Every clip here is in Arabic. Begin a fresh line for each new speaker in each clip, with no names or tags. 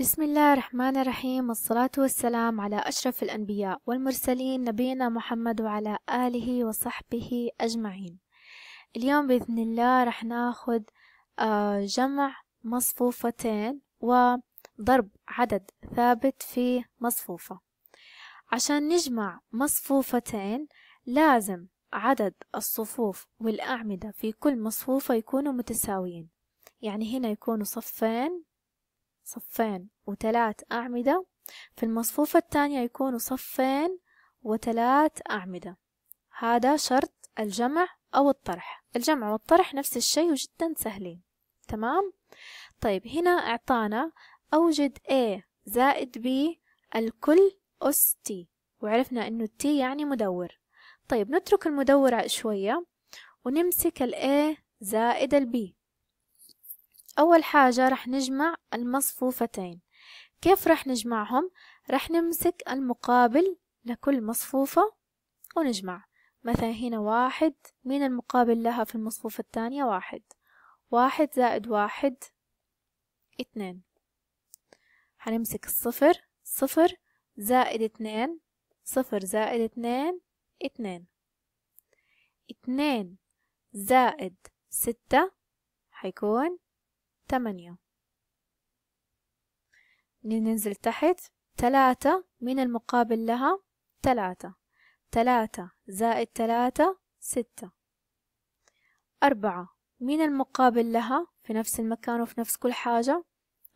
بسم الله الرحمن الرحيم والصلاة والسلام على أشرف الأنبياء والمرسلين نبينا محمد وعلى آله وصحبه أجمعين اليوم بإذن الله رح ناخذ آه، جمع مصفوفتين وضرب عدد ثابت في مصفوفة عشان نجمع مصفوفتين لازم عدد الصفوف والأعمدة في كل مصفوفة يكونوا متساويين يعني هنا يكونوا صفين صفين وثلاث أعمدة في المصفوفة الثانية يكونوا صفين وثلاث أعمدة هذا شرط الجمع أو الطرح الجمع والطرح نفس الشيء وجدا سهلين تمام طيب هنا أعطانا أوجد A زائد B الكل أس T وعرفنا أنه T يعني مدور طيب نترك المدور شوية ونمسك ال A زائد ال B أول حاجة رح نجمع المصفوفتين كيف رح نجمعهم؟ رح نمسك المقابل لكل مصفوفة ونجمع مثلا هنا واحد مين المقابل لها في المصفوفة الثانية واحد واحد زائد واحد اتنين هنمسك الصفر صفر زائد اتنين صفر زائد اتنين اتنين اتنين زائد ستة حيكون 8 ننزل تحت 3 من المقابل لها 3 3 زائد 3 ستة أربعة من المقابل لها في نفس المكان وفي نفس كل حاجة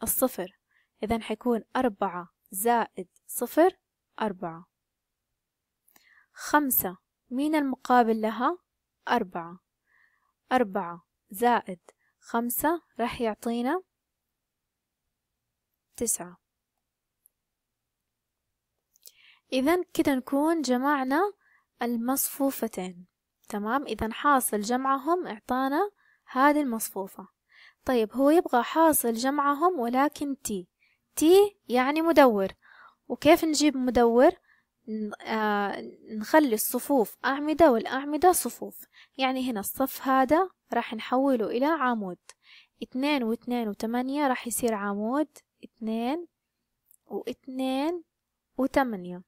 الصفر إذا حيكون أربعة زائد صفر أربعة خمسة من المقابل لها أربعة أربعة زائد خمسة راح يعطينا تسعة إذا كده نكون جمعنا المصفوفتين تمام إذا حاصل جمعهم إعطانا هذه المصفوفة طيب هو يبغى حاصل جمعهم ولكن تي تي يعني مدور وكيف نجيب مدور آه، نخلي الصفوف أعمدة والأعمدة صفوف يعني هنا الصف هذا راح نحوله إلى عمود اتنين واثنين وثمانية راح يصير عمود اتنين واثنين وثمانية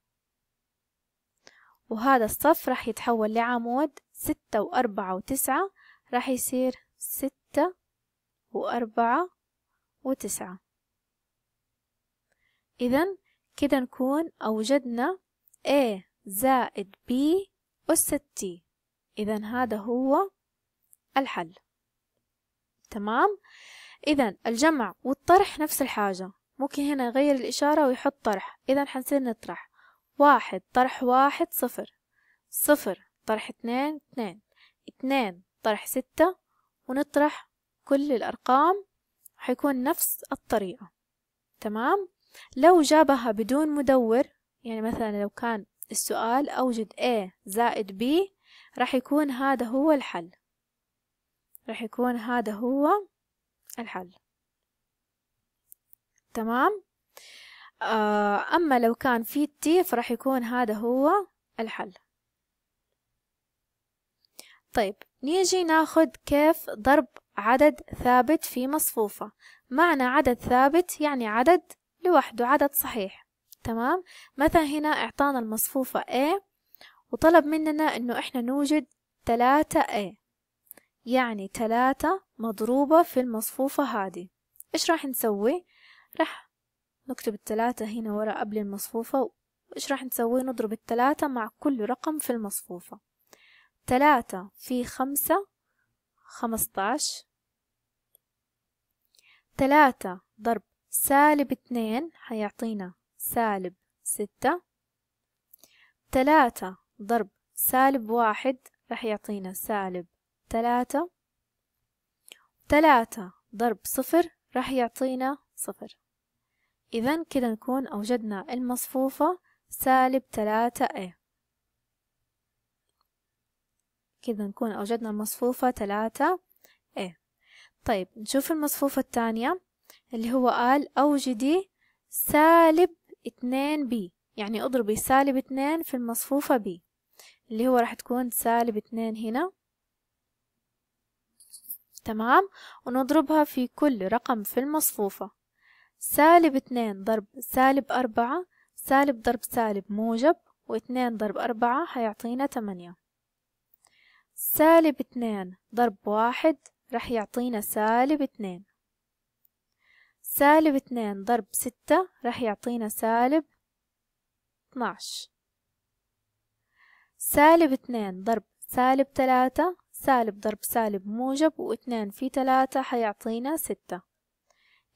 وهذا الصف راح يتحول لعمود ستة وأربعة وتسعة راح يصير ستة وأربعة وتسعة إذا كده نكون أوجدنا A زائد B أس T إذا هذا هو الحل تمام إذا الجمع والطرح نفس الحاجة ممكن هنا يغير الإشارة ويحط طرح إذا حنصير نطرح واحد طرح واحد صفر صفر طرح اثنين اثنين اثنين طرح ستة ونطرح كل الأرقام حيكون نفس الطريقة تمام لو جابها بدون مدور يعني مثلا لو كان السؤال أوجد A زائد B راح يكون هذا هو الحل راح يكون هذا هو الحل تمام آه، أما لو كان في T فراح يكون هذا هو الحل طيب نيجي ناخد كيف ضرب عدد ثابت في مصفوفة معنى عدد ثابت يعني عدد لوحده عدد صحيح تمام مثلا هنا اعطانا المصفوفة A وطلب مننا انه احنا نوجد تلاتة A يعني تلاتة مضروبة في المصفوفة هذه ايش راح نسوي راح نكتب التلاتة هنا ورا قبل المصفوفة وايش راح نسوي نضرب التلاتة مع كل رقم في المصفوفة تلاتة في خمسة خمسطعش تلاتة ضرب سالب اتنين هيعطينا سالب ستة تلاتة ضرب سالب واحد راح يعطينا سالب تلاتة تلاتة ضرب صفر راح يعطينا صفر إذا كده نكون أوجدنا المصفوفة سالب تلاتة A كده نكون أوجدنا المصفوفة تلاتة A طيب نشوف المصفوفة الثانية اللي هو قال أوجدي سالب 2 بي يعني اضربي سالب 2 في المصفوفة بي اللي هو راح تكون سالب 2 هنا تمام ونضربها في كل رقم في المصفوفة سالب 2 ضرب سالب اربعة سالب ضرب سالب موجب واثنين ضرب أربعة هيعطينا تمانية سالب اتنين ضرب واحد رح يعطينا سالب اتنين سالب اتنين ضرب ستة راح يعطينا سالب اتناش سالب اتنين ضرب سالب تلاتة سالب ضرب سالب موجب واتنين في تلاتة حيعطينا ستة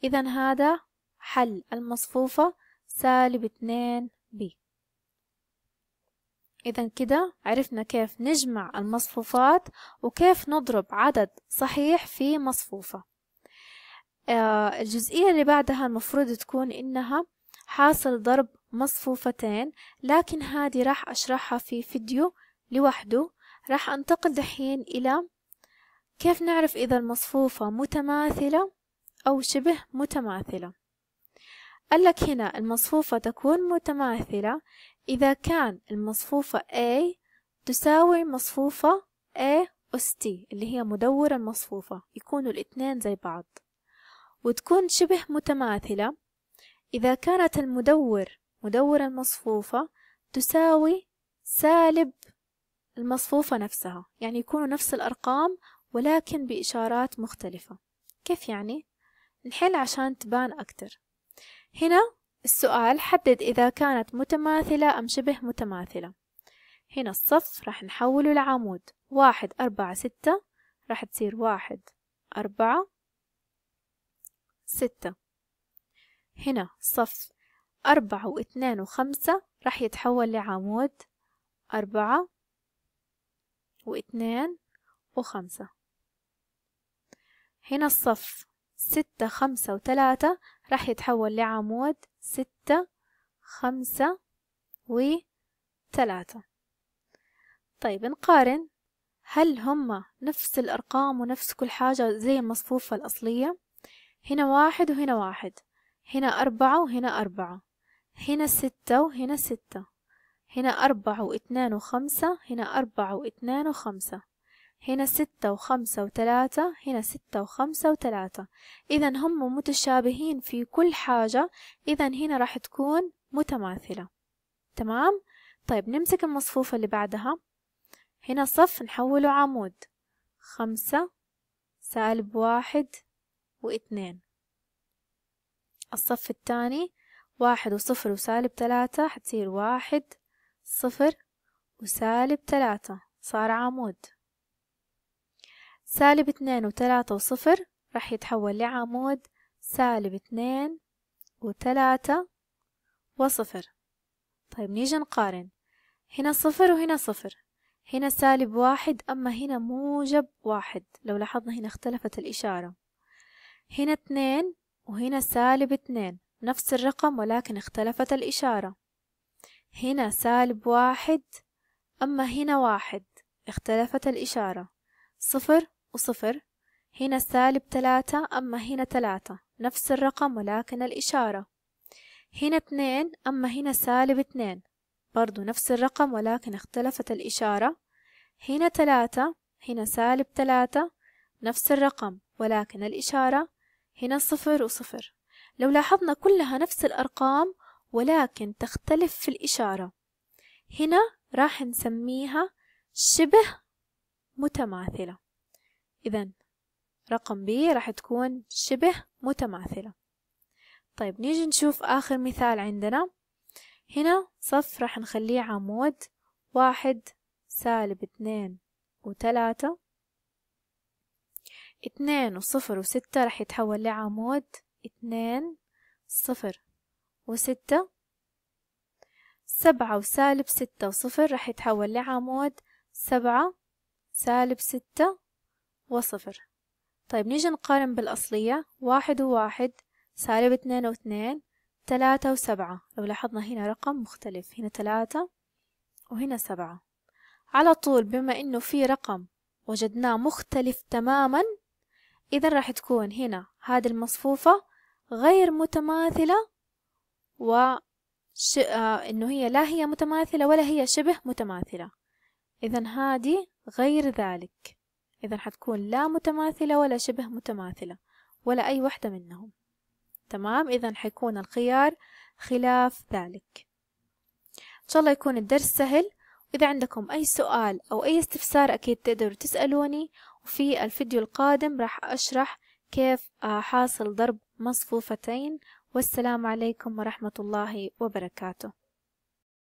إذا هذا حل المصفوفة سالب اتنين بي إذا كده عرفنا كيف نجمع المصفوفات وكيف نضرب عدد صحيح في مصفوفة آه، الجزئية اللي بعدها المفروض تكون إنها حاصل ضرب مصفوفتين لكن هذه راح أشرحها في فيديو لوحده راح أنتقل دحين إلى كيف نعرف إذا المصفوفة متماثلة أو شبه متماثلة لك هنا المصفوفة تكون متماثلة إذا كان المصفوفة A تساوي مصفوفة A أس T اللي هي مدور المصفوفة يكونوا الاثنين زي بعض وتكون شبه متماثلة إذا كانت المدور مدور المصفوفة تساوي سالب المصفوفة نفسها يعني يكونوا نفس الأرقام ولكن بإشارات مختلفة كيف يعني؟ نحل عشان تبان أكتر هنا السؤال حدد إذا كانت متماثلة أم شبه متماثلة هنا الصف راح نحوله لعمود واحد أربعة ستة راح تصير واحد أربعة ستة هنا صف أربعة واثنان وخمسة راح يتحول لعمود أربعة واثنان وخمسة هنا الصف ستة خمسة وثلاثة راح يتحول لعمود ستة خمسة وثلاثة طيب نقارن هل هما نفس الأرقام ونفس كل حاجة زي المصفوفة الأصلية؟ هنا واحد وهنا واحد هنا أربعة وهنا أربعة هنا ستة وهنا ستة هنا أربعة واثنان وخمسة هنا أربعة واثنان وخمسة هنا ستة وخمسة وثلاثة هنا ستة وخمسة وثلاثة إذا هم متشابهين في كل حاجة إذا هنا راح تكون متماثلة تمام؟ طيب نمسك المصفوفة اللي بعدها هنا صف نحوله عمود خمسة سالب واحد واثنين الصف الثاني واحد وصفر وسالب ثلاثة حتصير واحد صفر وسالب ثلاثة صار عمود سالب اثنين وثلاثة وصفر راح يتحول لعمود سالب اثنين وثلاثة وصفر طيب نيجي نقارن هنا صفر وهنا صفر هنا سالب واحد أما هنا موجب واحد لو لاحظنا هنا اختلفت الإشارة هنا اثنين وهنا سالب اثنين نفس الرقم ولكن اختلفت الإشارة هنا سالب واحد أما هنا واحد اختلفت الإشارة صفر وصفر هنا سالب ثلاثة أما هنا ثلاثة نفس الرقم ولكن الإشارة هنا اثنين أما هنا سالب اثنين برضو نفس الرقم ولكن اختلفت الإشارة هنا ثلاثة هنا سالب ثلاثة نفس الرقم ولكن الإشارة هنا صفر وصفر لو لاحظنا كلها نفس الأرقام ولكن تختلف في الإشارة هنا راح نسميها شبه متماثلة إذا رقم بي راح تكون شبه متماثلة طيب نيجي نشوف آخر مثال عندنا هنا صف راح نخليه عمود واحد سالب اثنين وثلاثة اتنين وصفر وستة رح يتحول لعمود اتنين صفر وستة سبعة وسالب ستة وصفر رح يتحول لعمود سبعة سالب ستة وصفر طيب نيجي نقارن بالأصلية واحد وواحد سالب اتنين واثنين تلاتة وسبعة لو لاحظنا هنا رقم مختلف هنا تلاتة وهنا سبعة على طول بما إنه في رقم وجدناه مختلف تماما إذا راح تكون هنا هذه المصفوفة غير متماثلة و ش... آه إنه هي لا هي متماثلة ولا هي شبه متماثلة إذا هذه غير ذلك إذا حتكون لا متماثلة ولا شبه متماثلة ولا أي واحدة منهم تمام إذا حيكون الخيار خلاف ذلك إن شاء الله يكون الدرس سهل وإذا عندكم أي سؤال أو أي استفسار أكيد تقدروا تسألوني وفي الفيديو القادم راح أشرح كيف آه، حاصل ضرب مصفوفتين والسلام عليكم ورحمة الله وبركاته